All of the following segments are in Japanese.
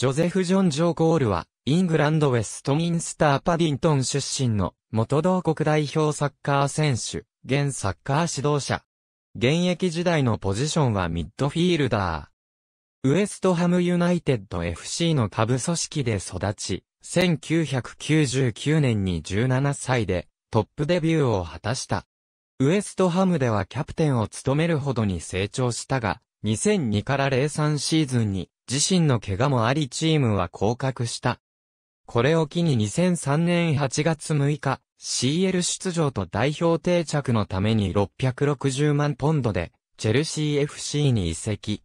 ジョゼフ・ジョン・ジョー・コールは、イングランド・ウェストミンスター・パディントン出身の、元同国代表サッカー選手、現サッカー指導者。現役時代のポジションはミッドフィールダー。ウエストハムユナイテッド FC の下部組織で育ち、1999年に17歳でトップデビューを果たした。ウエストハムではキャプテンを務めるほどに成長したが、2002から03シーズンに自身の怪我もありチームは降格した。これを機に2003年8月6日、CL 出場と代表定着のために660万ポンドで、チェルシー FC に移籍。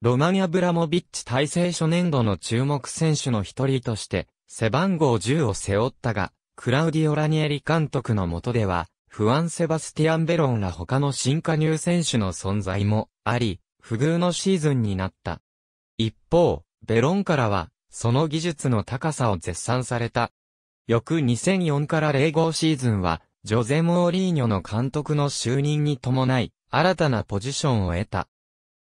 ロマニア・ブラモビッチ体制初年度の注目選手の一人として、背番号10を背負ったが、クラウディオ・ラニエリ監督の下では、フアン・セバスティアン・ベロンら他の新加入選手の存在もあり、不遇のシーズンになった。一方、ベロンからは、その技術の高さを絶賛された。翌2004から05シーズンは、ジョゼ・モーリーニョの監督の就任に伴い、新たなポジションを得た。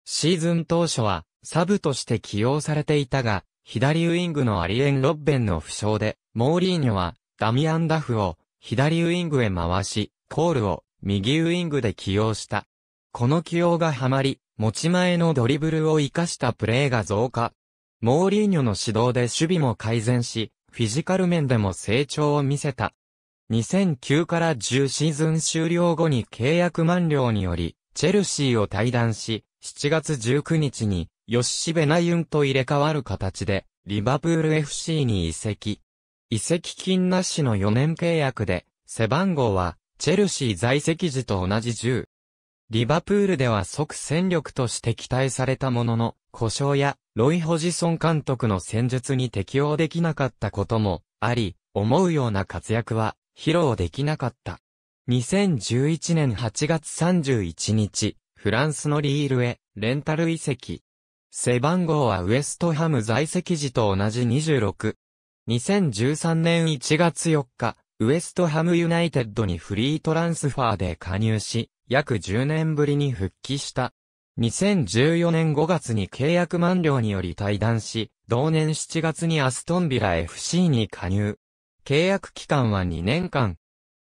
シーズン当初は、サブとして起用されていたが、左ウイングのアリエン・ロッベンの負傷で、モーリーニョは、ダミアン・ダフを、左ウイングへ回し、コールを、右ウイングで起用した。この起用がハマり、持ち前のドリブルを活かしたプレーが増加。モーリーニョの指導で守備も改善し、フィジカル面でも成長を見せた。2009から10シーズン終了後に契約満了により、チェルシーを退団し、7月19日に、ヨッシベナユンと入れ替わる形で、リバプール FC に移籍。移籍金なしの4年契約で、背番号は、チェルシー在籍時と同じ10。リバプールでは即戦力として期待されたものの、故障やロイ・ホジソン監督の戦術に適応できなかったこともあり、思うような活躍は披露できなかった。2011年8月31日、フランスのリールへレンタル移籍。背番号はウエストハム在籍時と同じ26。2013年1月4日、ウエストハムユナイテッドにフリートランスファーで加入し、約10年ぶりに復帰した。2014年5月に契約満了により退団し、同年7月にアストンビラ FC に加入。契約期間は2年間。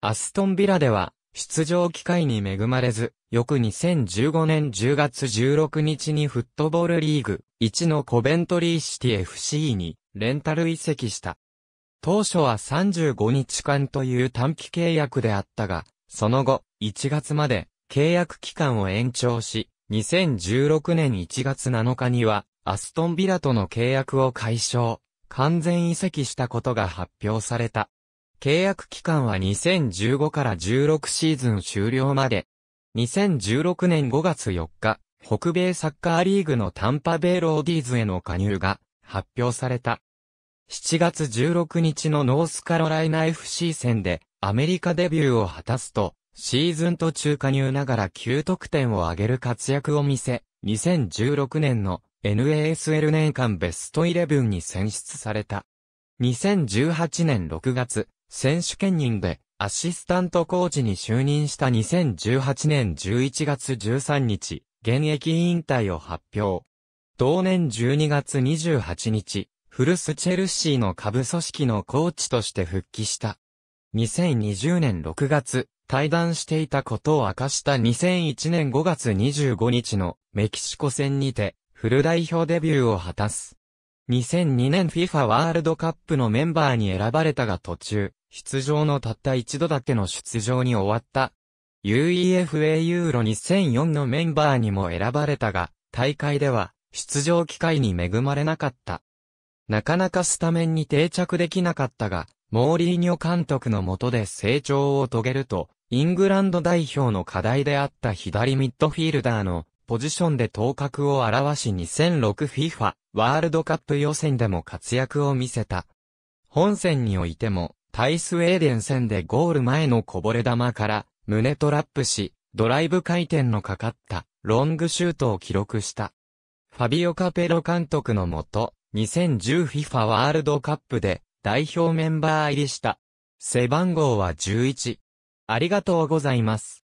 アストンビラでは、出場機会に恵まれず、翌2015年10月16日にフットボールリーグ1のコベントリーシティ FC にレンタル移籍した。当初は35日間という短期契約であったが、その後、1月まで契約期間を延長し、2016年1月7日には、アストンビラとの契約を解消、完全移籍したことが発表された。契約期間は2015から16シーズン終了まで。2016年5月4日、北米サッカーリーグのタンパベイローディーズへの加入が発表された。7月16日のノースカロライナ FC 戦でアメリカデビューを果たすと、シーズン途中加入ながら9得点を挙げる活躍を見せ、2016年の NASL 年間ベストイレブンに選出された。2018年6月、選手兼任でアシスタントコーチに就任した2018年11月13日、現役引退を発表。同年12月28日、フルスチェルシーの下部組織のコーチとして復帰した。2020年6月、対談していたことを明かした2001年5月25日のメキシコ戦にて、フル代表デビューを果たす。2002年 FIFA ワールドカップのメンバーに選ばれたが途中、出場のたった一度だけの出場に終わった。UEFA ユーロ2004のメンバーにも選ばれたが、大会では出場機会に恵まれなかった。なかなかスタメンに定着できなかったが、モーリーニョ監督の下で成長を遂げると、イングランド代表の課題であった左ミッドフィールダーのポジションで頭角を表し 2006FIFA ワールドカップ予選でも活躍を見せた。本戦においても、対スウェーデン戦でゴール前のこぼれ球から胸トラップし、ドライブ回転のかかったロングシュートを記録した。ファビオ・カペロ監督のもと、2010FIFA ワールドカップで代表メンバー入りした。背番号は11。ありがとうございます。